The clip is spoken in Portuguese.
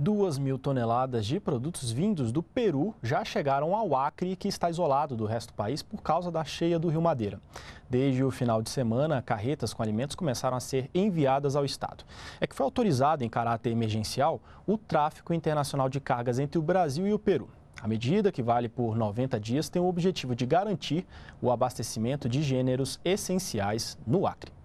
2 mil toneladas de produtos vindos do Peru já chegaram ao Acre, que está isolado do resto do país por causa da cheia do Rio Madeira. Desde o final de semana, carretas com alimentos começaram a ser enviadas ao estado. É que foi autorizado em caráter emergencial o tráfico internacional de cargas entre o Brasil e o Peru. A medida, que vale por 90 dias, tem o objetivo de garantir o abastecimento de gêneros essenciais no Acre.